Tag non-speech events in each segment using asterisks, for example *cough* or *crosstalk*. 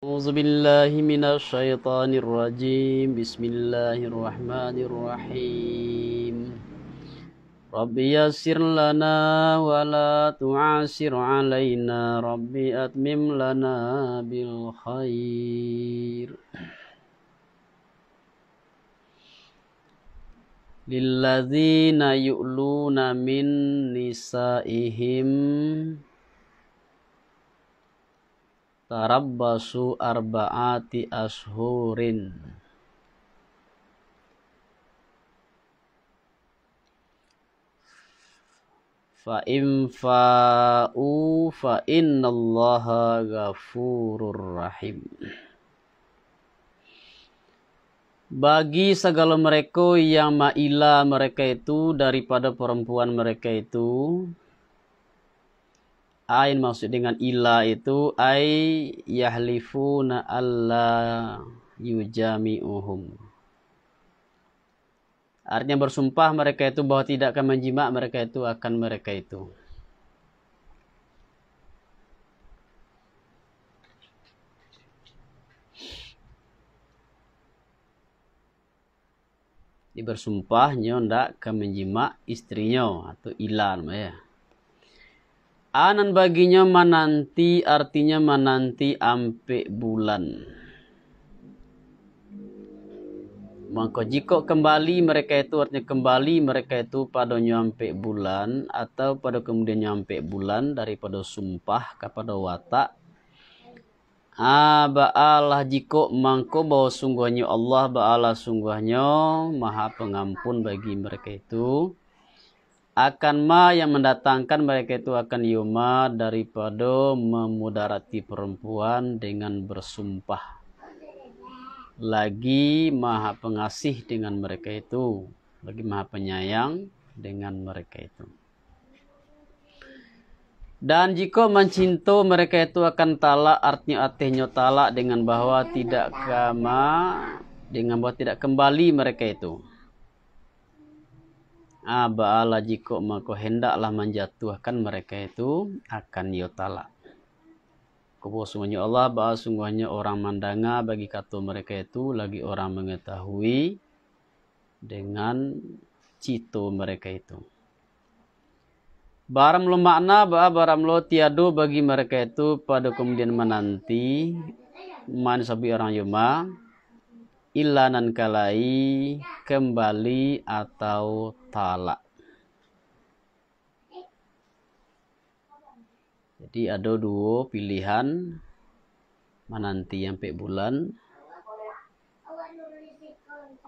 أعوذ بالله من الشيطان الرجيم بسم الله الرحمن الرحيم رب يسر لنا ولا تعسر علينا رب أتمم لنا بالخير للذين يؤلون من نسائهم tarabbasu arba'ati ashurin fa in fa'u fa innallaha ghafurur rahim bagi segala mereka yang ma'ilah mereka itu daripada perempuan mereka itu Ain maksud dengan ila itu ai yahlifuna alla yujami'uhum. Artinya bersumpah mereka itu bahawa tidak akan menjima mereka itu akan mereka itu. Dia bersumpah nyo ndak akan menjima istrinya atau ilan ya. Anan baginya menanti artinya menanti ampe bulan. Maka jika kembali mereka itu artinya kembali mereka itu pada nyampe bulan atau pada kemudian nyampe bulan daripada sumpah kepada watak Aba ah, Allah jiko mangko bahwa sungguhnya Allah Baala sungguhnya maha pengampun bagi mereka itu akan ma yang mendatangkan mereka itu akan yuma daripada memudarati perempuan dengan bersumpah lagi maha pengasih dengan mereka itu lagi maha penyayang dengan mereka itu dan jika mencinta mereka itu akan talak artinya artinya talak dengan bahwa tidak kama dengan bahwa tidak kembali mereka itu aba'ala jiko mako hendaklah menjatuhkan mereka itu akan yotala Kebosungannya Allah bahwa sungguhnya orang mandanga bagi kata mereka itu lagi orang mengetahui dengan cito mereka itu. Baram lo makna bahwa baram lo tiado bagi mereka itu pada kemudian menanti man sabi orang yuma illa kalai kembali atau talak jadi ada dua pilihan menanti yang sampai bulan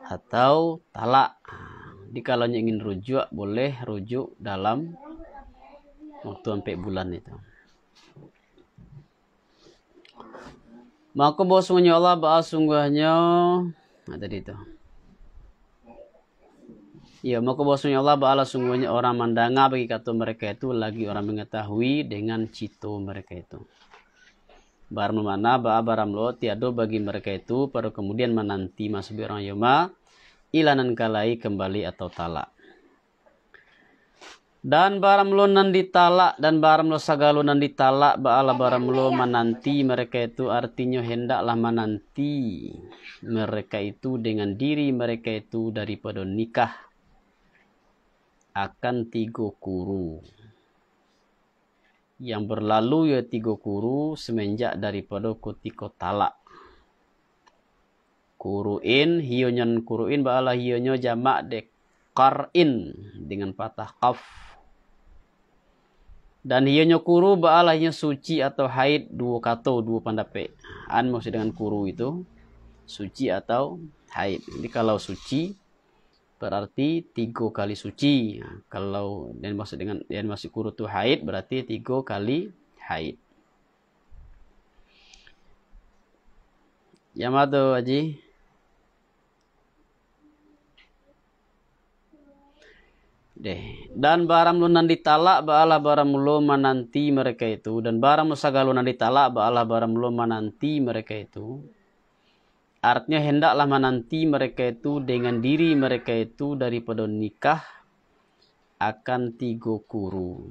atau talak Di kalau ingin rujuk boleh rujuk dalam waktu sampai bulan itu Maka semuanya Allah bahas sungguhnya nah, tadi itu. Ya, maka semuanya Allah Ba'ala sungguhnya orang mandanga bagi kata mereka itu lagi orang mengetahui dengan cito mereka itu. Baru mana ba'a baram lo tiado bagi mereka itu baru kemudian menanti masuk orang yoma ilanan kalai kembali atau talak. Dan barang lo nan ditala dan barang lo sagalo nan ditala baala barang lo menanti mereka itu artinya hendaklah menanti mereka itu dengan diri mereka itu daripada nikah akan tiga kuru yang berlalu ya tiga kuru semenjak daripada kutiko talak kuruin hionyan kuruin baala hionyo jamak dekarin dengan patah kaf dan ianya kuru baalah ianya suci atau haid dua kata dua pandapek an maksud dengan kuru itu suci atau haid jadi kalau suci berarti tiga kali suci ha, kalau dan maksud dengan dan maksud kuru tu haid berarti tiga kali haid Yamato Aji. deh dan barang lu nanti talak, baalah barang lu nanti mereka itu dan barang lu nanti talak, baalah barang lu nanti mereka itu artinya hendaklah menanti mereka itu dengan diri mereka itu daripada nikah akan tiga kuru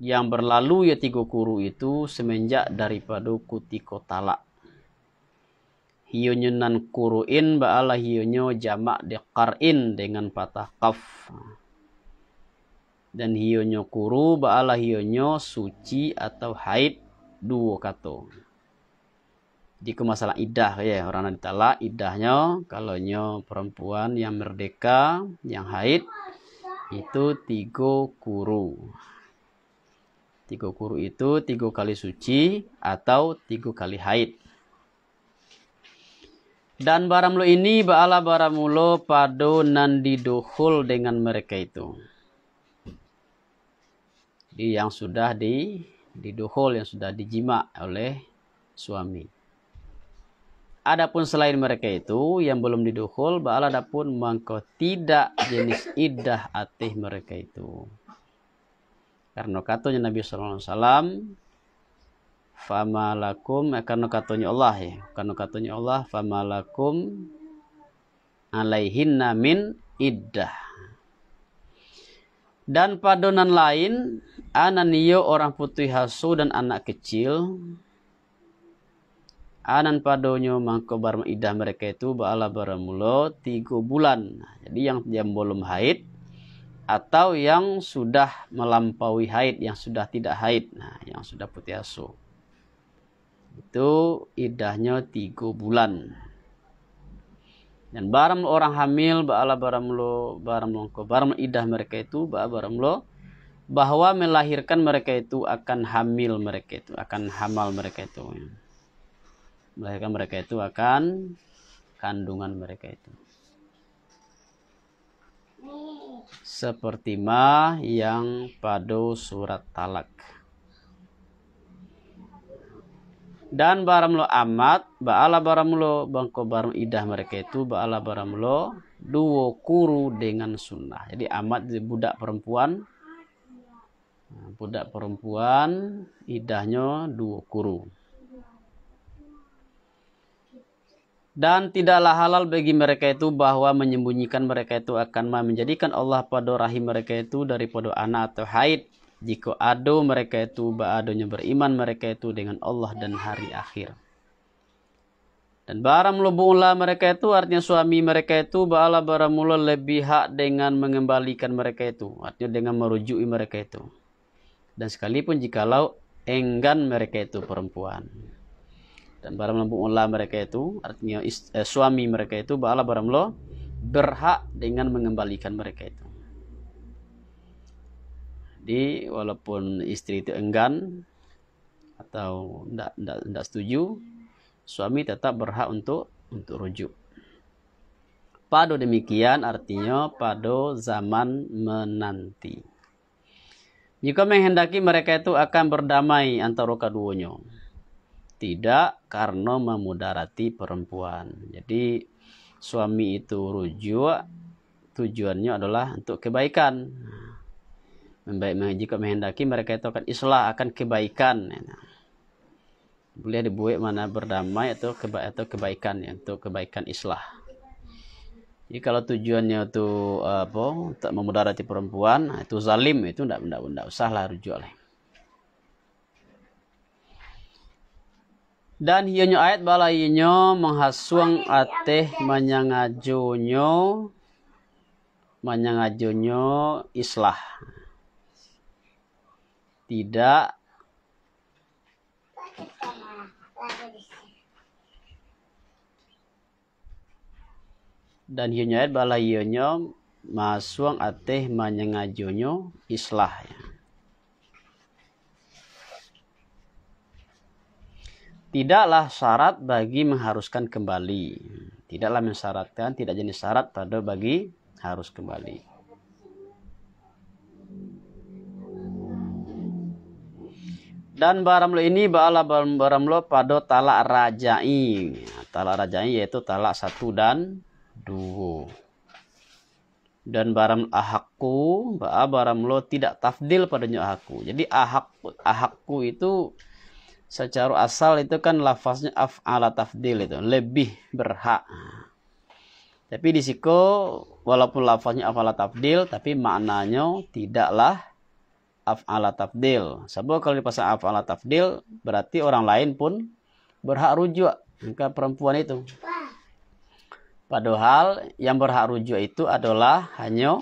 yang berlalu ya tiga kuru itu semenjak daripada kutiko talak hiyunya nan kuruin ba'ala hionyo jamak dekarin dengan patah kaf dan hionyo kuru ba'ala hionyo suci atau haid dua kato jadi masalah idah ya orang nanti ditala idahnya kalau nyo perempuan yang merdeka yang haid itu tiga kuru tiga kuru itu tiga kali suci atau tiga kali haid dan baramlo ini baala baramulo pado nandi diduhul dengan mereka itu. Di yang sudah di diduhul yang sudah dijima oleh suami. Adapun selain mereka itu yang belum diduhul baala adapun mangko tidak jenis idah atih mereka itu. Karena katanya Nabi sallallahu alaihi wasallam Famalakum lakum eh, karena katanya Allah ya karena katanya Allah famalakum lakum alaihinna min iddah dan padonan lain ananiyo orang putih hasu dan anak kecil anan padonyo mangkobar idah mereka itu baala baramulo tiga bulan jadi yang yang belum haid atau yang sudah melampaui haid yang sudah tidak haid nah yang sudah putih hasu itu idahnya tiga bulan dan barang orang hamil ba'ala baramlo baramlo baramlo idah mereka itu ba'ala lo bahwa melahirkan mereka itu akan hamil mereka itu akan hamal mereka itu melahirkan mereka itu akan kandungan mereka itu seperti ma yang pada surat talak dan baramlo amat baala baramlo bangko baram idah mereka itu baala baramlo duo kuru dengan sunnah jadi amat budak perempuan nah, budak perempuan idahnya duo kuru dan tidaklah halal bagi mereka itu bahwa menyembunyikan mereka itu akan menjadikan Allah pada rahim mereka itu daripada anak atau haid jika ado mereka itu ba'adonya beriman mereka itu dengan Allah dan hari akhir. Dan barang lubu'ula mereka itu artinya suami mereka itu ba'ala baramula lebih hak dengan mengembalikan mereka itu. Artinya dengan merujui mereka itu. Dan sekalipun jikalau enggan mereka itu perempuan. Dan barang lubu'ula mereka itu artinya eh, suami mereka itu ba'ala baramula berhak dengan mengembalikan mereka itu. Jadi walaupun istri itu enggan atau tidak tidak tidak setuju, suami tetap berhak untuk untuk rujuk. Pada demikian artinya pada zaman menanti. Jika menghendaki mereka itu akan berdamai antara keduanya. Tidak karena memudarati perempuan. Jadi suami itu rujuk tujuannya adalah untuk kebaikan. Membaik mengaji jika menghendaki mereka itu akan islah akan kebaikan ya. boleh dibuat mana berdamai atau keba atau kebaikan ya, untuk kebaikan islah jadi kalau tujuannya itu apa untuk memudarati perempuan nah, itu zalim itu tidak tidak tidak usahlah rujuk lah dan hionyo ayat balainyo menghasuang ateh manyangajonyo manyangajonyo islah tidak dan yunyait bala hiunya masuang ateh nyo islah ya. Tidaklah syarat bagi mengharuskan kembali. Tidaklah mensyaratkan, tidak jenis syarat pada bagi harus kembali. Dan baramlo ini bala baramlo pada talak rajai. Talak rajai yaitu talak satu dan dua. Dan baram ahakku, ba ah, baramlo tidak tafdil pada ahakku. Jadi ahak ahakku itu secara asal itu kan lafaznya af'ala tafdil itu lebih berhak. Tapi di walaupun lafaznya af'ala tafdil tapi maknanya tidaklah af'ala tafdil. Sebab kalau dipasang af'ala tafdil berarti orang lain pun berhak rujuk maka perempuan itu. Padahal yang berhak rujuk itu adalah hanya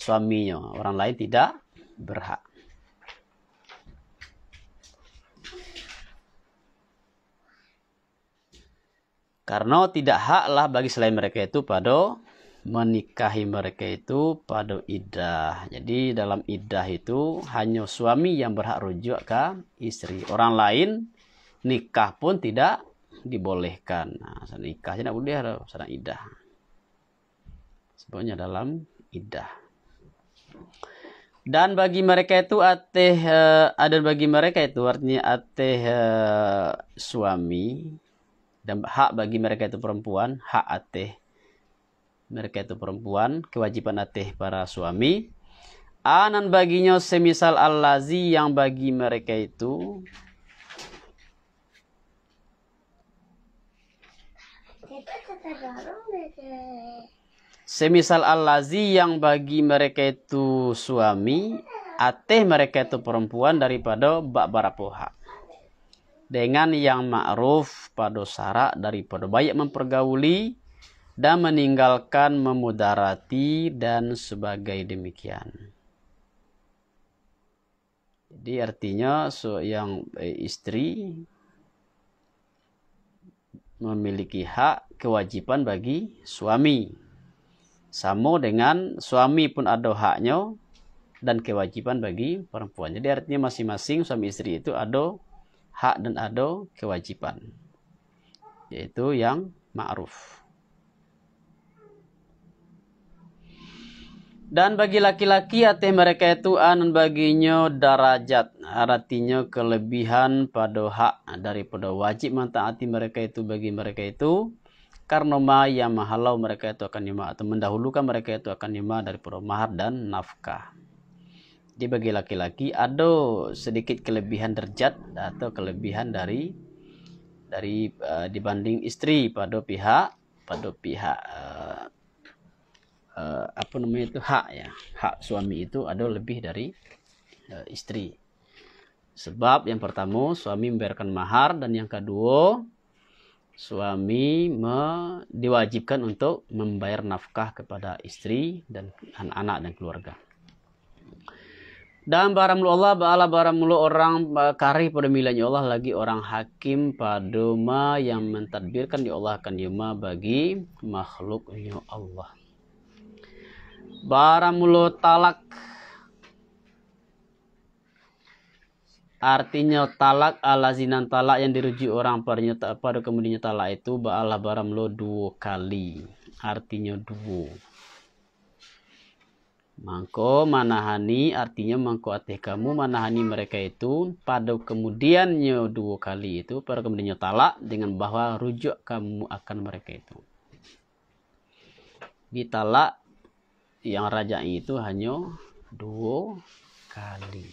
suaminya. Orang lain tidak berhak. Karena tidak haklah bagi selain mereka itu pada menikahi mereka itu pada idah. Jadi dalam idah itu hanya suami yang berhak rujuk ke istri. Orang lain nikah pun tidak dibolehkan. Nah, nikah tidak boleh ada dalam idah. Sebabnya dalam idah. Dan bagi mereka itu ateh ada eh, bagi mereka itu artinya ateh eh, suami dan hak bagi mereka itu perempuan hak ateh mereka itu perempuan kewajiban ateh para suami anan baginya semisal allazi yang bagi mereka itu semisal allazi yang bagi mereka itu suami ateh mereka itu perempuan daripada bak barapoha dengan yang ma'ruf pada syarat daripada banyak mempergauli dan meninggalkan memudarati dan sebagai demikian. Jadi artinya yang eh, istri memiliki hak kewajiban bagi suami. Sama dengan suami pun ada haknya dan kewajiban bagi perempuan. Jadi artinya masing-masing suami istri itu ada hak dan ada kewajiban. Yaitu yang ma'ruf. Dan bagi laki-laki ate mereka itu anun baginya darajat artinya kelebihan pada hak daripada wajib mentaati mereka itu bagi mereka itu karena ma yang mahalau mereka itu akan nima atau mendahulukan mereka itu akan nima daripada mahar dan nafkah. Jadi bagi laki-laki ada sedikit kelebihan derajat atau kelebihan dari dari uh, dibanding istri pada pihak pada pihak uh, uh, apa namanya itu hak ya hak suami itu ada lebih dari uh, istri sebab yang pertama suami memberikan mahar dan yang kedua suami me, diwajibkan untuk membayar nafkah kepada istri dan anak-anak dan keluarga dan baramul Allah ba'ala baramul orang eh, kari pada milanya ya Allah lagi orang hakim pada ma yang mentadbirkan di ya Allah akan bagi makhluknya ya Allah Baramulo talak artinya talak ala zinan talak yang dirujuk orang pada pada kemudiannya talak itu ba'ala mulo dua kali artinya dua mangko manahani artinya mangko atih kamu manahani mereka itu pada kemudiannya dua kali itu pada kemudiannya talak dengan bahwa rujuk kamu akan mereka itu ditalak yang raja itu hanya dua kali.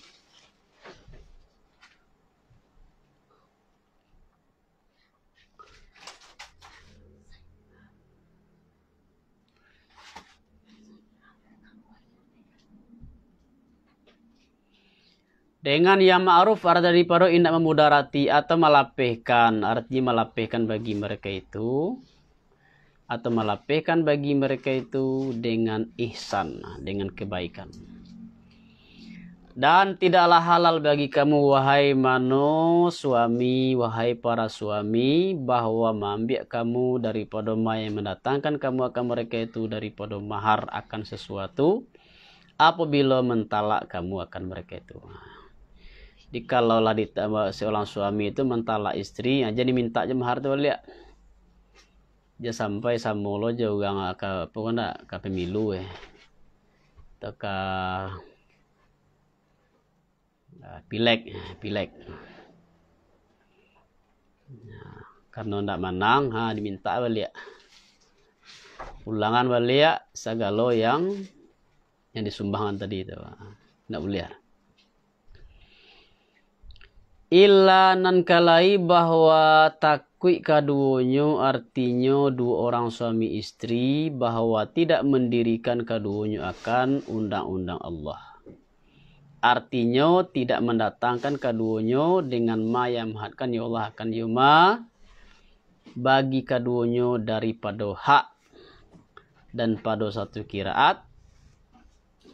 Dengan yang ma'ruf arti daripada indah memudarati atau melapihkan. Artinya melapihkan bagi mereka itu atau melapihkan bagi mereka itu dengan ihsan, dengan kebaikan. Dan tidaklah halal bagi kamu wahai mano suami, wahai para suami, bahwa mengambil kamu dari podoma yang mendatangkan kamu akan mereka itu dari mahar akan sesuatu, apabila mentalak kamu akan mereka itu. Dikalaulah ditambah seorang suami itu mentalak istri, jadi minta aja mahar itu lihat dia ya sampai samolo je orang ka pokoknya ka pemilu eh teka ya, uh, pilek pilek ya, karena ndak menang ha diminta balik ulangan balik segala yang yang disumbangan tadi itu ndak boleh illa nan kalai bahwa tak Kui kaduonyo artinya dua orang suami istri bahwa tidak mendirikan kaduonyo akan undang-undang Allah. Artinya tidak mendatangkan kaduonyo dengan mayamhatkan ya Allah akan yuma ya bagi kaduonyo daripada hak dan pada satu kiraat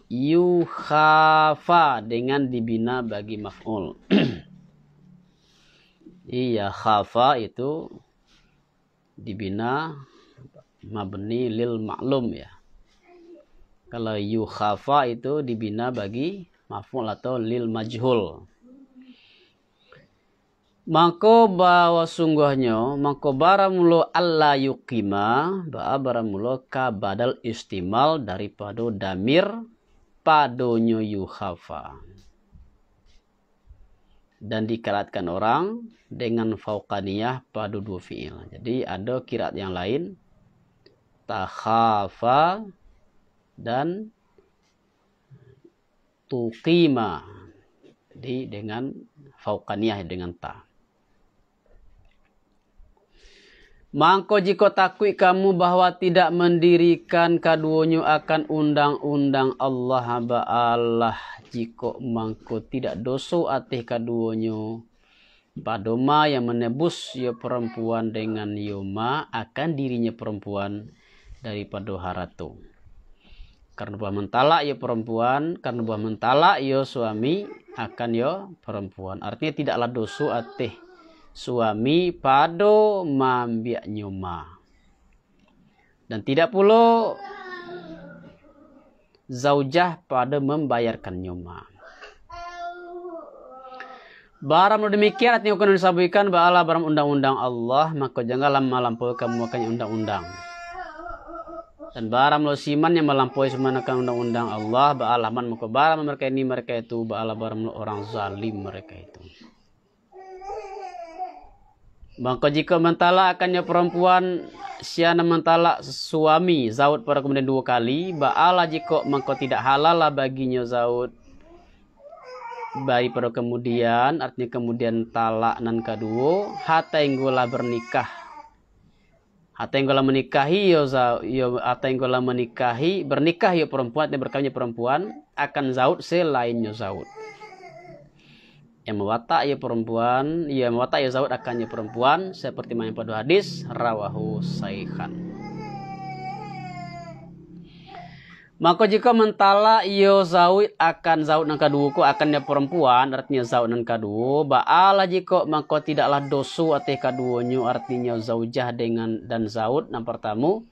yuhafa dengan dibina bagi maf'ul. *clears throat* Iya, khafa itu dibina mabni lil maklum ya. Kalau yukhafa itu dibina bagi maf'ul atau lil majhul. Mako bawa sungguhnya, mako baramulo Allah yukima, ba baramulo ka badal istimal daripada damir padonyo yuhafa dan dikaratkan orang dengan fauqaniyah padu dua fiil. Jadi ada kirat yang lain takhafa dan tuqima. Jadi dengan fauqaniyah dengan ta. Mangko jiko takui kamu bahwa tidak mendirikan kaduonyo akan undang-undang Allah haba Allah. Jiko mangko tidak doso atih kaduonyo. Padoma yang menebus yo ya perempuan dengan yoma akan dirinya perempuan daripada haratu. Karena buah mentala yo ya perempuan, karena buah mentala yo ya suami akan yo perempuan. Artinya tidaklah doso atih suami pado mambiak nyoma Dan tidak pula zaujah pada membayarkan nyuma. Barang demikian artinya akan disabaikan bahwa barang undang-undang Allah maka jangan lama lampau kamu akan undang-undang. Dan barang lo siman yang melampaui kan undang-undang Allah ba'alaman muka barang mereka ini mereka itu ba'ala barang orang zalim mereka itu. Maka jika akannya perempuan, siana mentala suami zaud pada kemudian dua kali, ba'ala jika mengko tidak halal lah baginya zaud. bayi pada kemudian, artinya kemudian talak nan kaduo, hata bernikah. Hata menikahi yo ya zaud, yo ya hata menikahi, bernikah yo ya perempuan, dan berkawinnya perempuan, akan zaud selainnya yo zaud yang mewata ia ya perempuan ia ya mewata ia ya zawat akannya perempuan seperti yang pada hadis rawahu saihan Maka jika mentala iyo zawit akan zawit nang kaduku akannya perempuan artinya zawit nang kadu baala jika maka tidaklah dosu atih kaduonyo artinya zaujah dengan dan zawit nang pertamu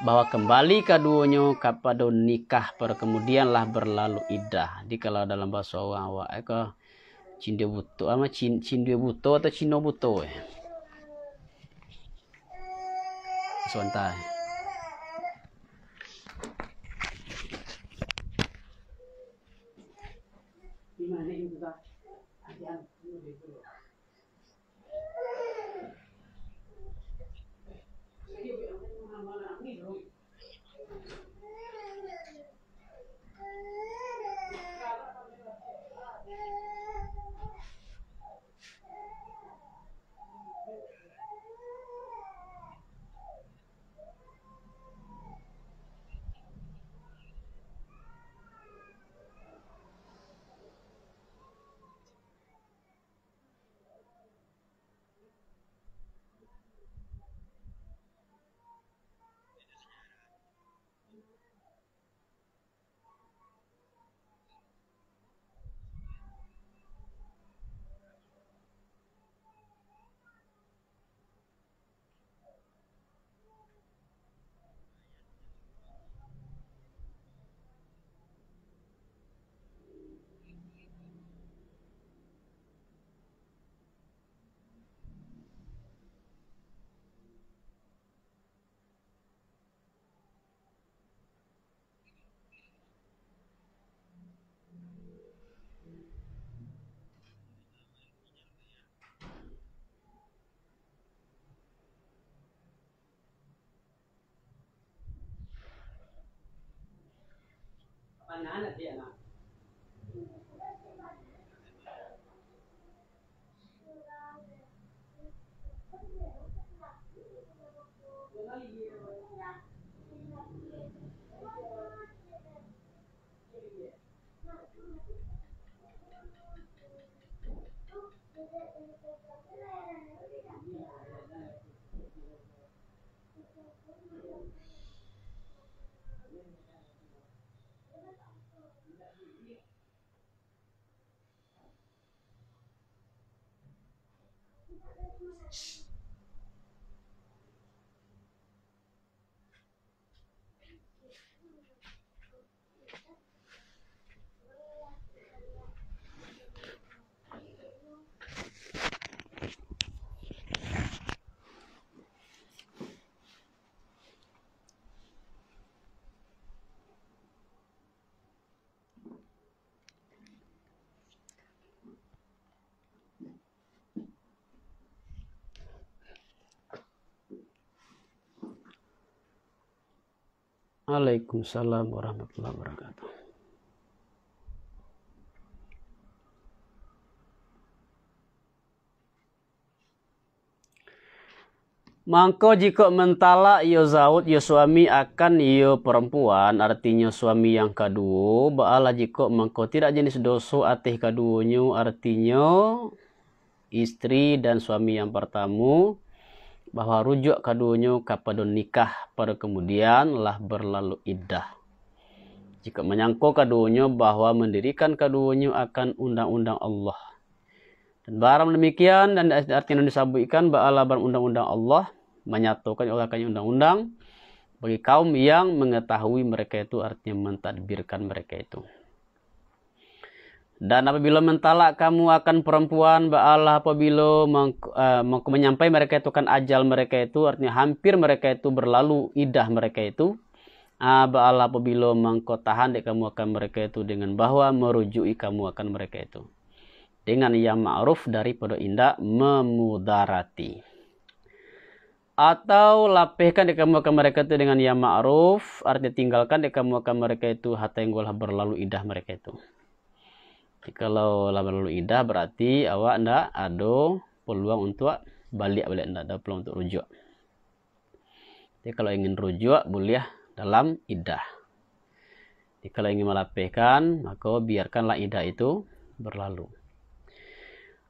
bahwa kembali kaduanya kepada nikah perkemudianlah berlalu idah kalau dalam bahasa awak. Cinde buto, ama chin, cinde buto atau cino buto ya eh. Suantai. Gimana Pak? 难的点嘛。Shh. Waalaikumsalam warahmatullahi wabarakatuh. Mangko jika mentala yo zaud yo suami akan yo perempuan artinya suami yang kedua baala jika mangko tidak jenis doso atih kaduonyo artinya istri dan suami yang pertama bahwa rujuk kadunya kepada nikah pada kemudian lah berlalu iddah. Jika menyangkut kadunya bahwa mendirikan kadunya akan undang-undang Allah. Dan barang demikian dan artinya disabuikan ba'ala barang undang-undang Allah menyatukan oleh undang-undang bagi kaum yang mengetahui mereka itu artinya mentadbirkan mereka itu. Dan apabila mentalak kamu akan perempuan, Allah apabila meng, uh, menyampai mereka itu kan ajal mereka itu, artinya hampir mereka itu berlalu idah mereka itu. Uh, Allah apabila mengkotahan dek kamu akan mereka itu dengan bahwa merujui kamu akan mereka itu. Dengan yang ma'ruf daripada indah memudarati. Atau lapihkan dek kamu akan mereka itu dengan yang ma'ruf, artinya tinggalkan dek kamu akan mereka itu hatta yang berlalu idah mereka itu kalau lawan lalu indah berarti awak ndak ada peluang untuk balik balik ndak ada peluang untuk rujuk jadi kalau ingin rujuk boleh dalam idah jadi kalau ingin melapihkan maka biarkanlah idah itu berlalu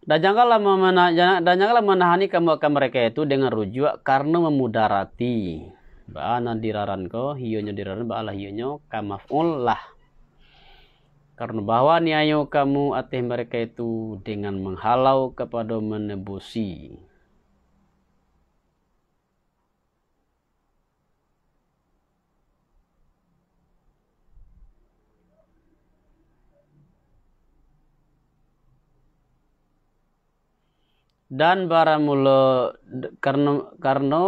dan janganlah, memena, dan janganlah menahani kamu akan mereka itu dengan rujuk karena memudarati. Ba'ana diraran ko, hiyonyo diraran, ba'alah hiyonyo, kamaf'ul lah karena bahwa niayo kamu atih mereka itu dengan menghalau kepada menebusi dan baramula karena karena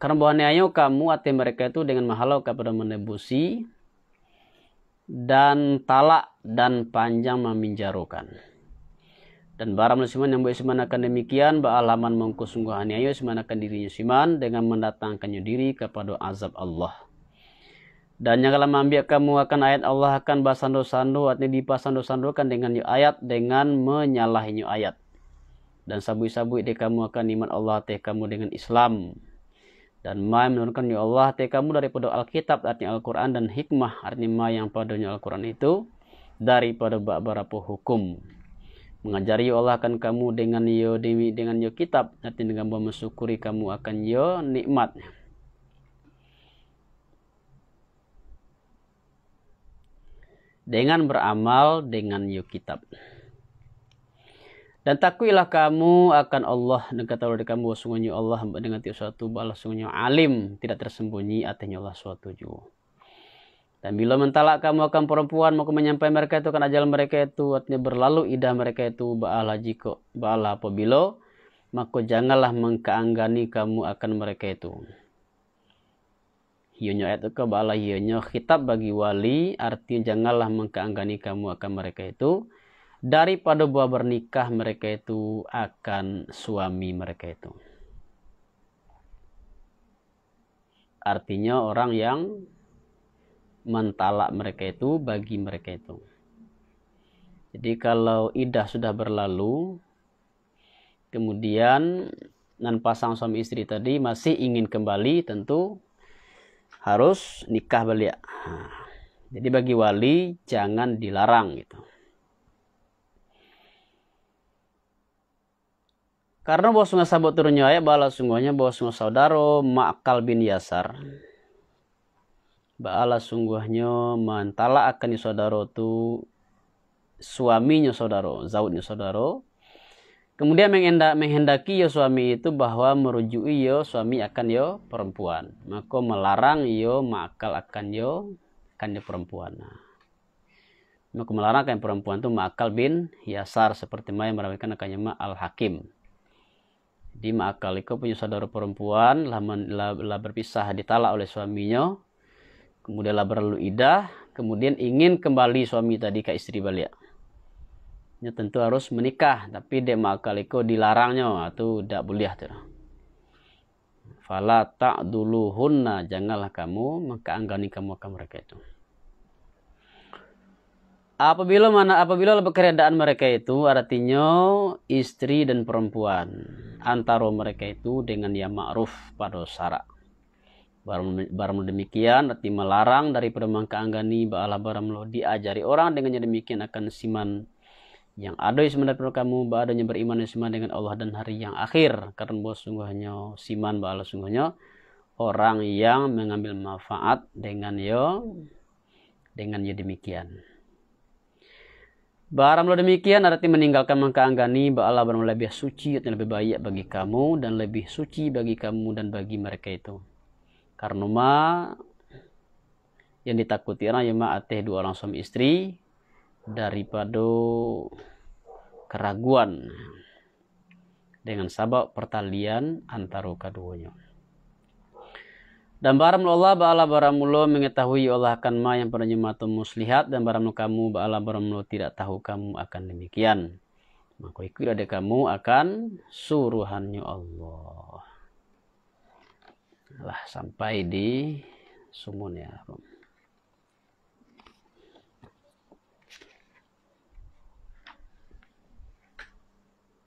karena bahwa kamu atih mereka itu dengan menghalau kepada menebusi dan talak dan panjang meminjarukan. Dan barang musliman yang baik semanakan demikian, beralaman mengku sungguh aniaya semanakan dirinya siman dengan mendatangkannya diri kepada azab Allah. Dan yang kalau mengambil kamu akan ayat Allah akan basandu-sandu, artinya dipasandu-sandukan dengan ayat, dengan menyalahinya ayat. Dan sabui-sabui di kamu akan iman Allah teh kamu dengan Islam dan ma menurunkan ya Allah hati kamu daripada Alkitab artinya Al-Quran dan hikmah artinya ma yang padanya Al-Quran itu daripada beberapa hukum mengajari ya Allah akan kamu dengan yo ya demi dengan yo ya kitab artinya dengan mensyukuri kamu akan yo ya nikmat dengan beramal dengan yo kitab. Dan takwilah kamu akan Allah dengan Allah dari kamu sungguhnya Allah dengan tiap suatu balas sungguhnya alim tidak tersembunyi artinya Allah suatu jua. Dan bila mentalak kamu akan perempuan maka menyampai mereka itu akan ajal mereka itu artinya berlalu idah mereka itu baalah jiko baalah apabila maka janganlah mengkeanggani kamu akan mereka itu. Hionya ayat ke baalah hionya khitab bagi wali artinya janganlah mengkeanggani kamu akan mereka itu daripada buah bernikah mereka itu akan suami mereka itu. Artinya orang yang mentalak mereka itu bagi mereka itu. Jadi kalau idah sudah berlalu, kemudian dan pasang suami istri tadi masih ingin kembali tentu harus nikah balik. Nah, jadi bagi wali jangan dilarang gitu. Karena bahwa sungai sabut turunnya ayat bala sungguhnya bahwa sungai saudara makal bin yasar. Bala sungguhnya mantala akan saudara tu suaminya saudara, zaudnya saudara. Kemudian menghendaki yo ya suami itu bahwa merujui yo ya suami akan yo ya perempuan. Maka melarang yo makal akan yo akan yo perempuan. Nah. Maka melarang akan perempuan itu makal bin yasar seperti yang meramaikan akannya yo al hakim di makaliko iko punya saudara perempuan lah, lah, lah berpisah ditalak oleh suaminya kemudian lah berlalu idah kemudian ingin kembali suami tadi ke istri balik ya tentu harus menikah tapi di makaliko iko dilarangnya itu ah, tidak boleh tuh fala tak dulu huna janganlah kamu maka anggani kamu akan mereka itu Apabila mana apabila keredaan mereka itu artinya istri dan perempuan antara mereka itu dengan yang ma'ruf pada syara Barang demikian arti melarang daripada keanggani ba'ala barang lo diajari orang dengan demikian akan siman yang ada sebenarnya perlu kamu ba'adanya beriman dan siman dengan Allah dan hari yang akhir karena bahwa sungguhnya siman ba'ala sungguhnya orang yang mengambil manfaat dengan yo ya, dengan yo demikian. Barang lo demikian arti meninggalkan bahwa Allah lebih suci dan lebih baik bagi kamu dan lebih suci bagi kamu dan bagi mereka itu. Karena ma yang ditakuti orang yang ateh dua orang suami istri daripada keraguan dengan sabab pertalian antara keduanya. Dan baram Allah ba'ala baramulo mengetahui Allah akan ma yang pernah nyumatu muslihat dan baram kamu ba'ala baramulo tidak tahu kamu akan demikian. Maka ikut ada kamu akan suruhannya Allah. Lah sampai di sumun ya.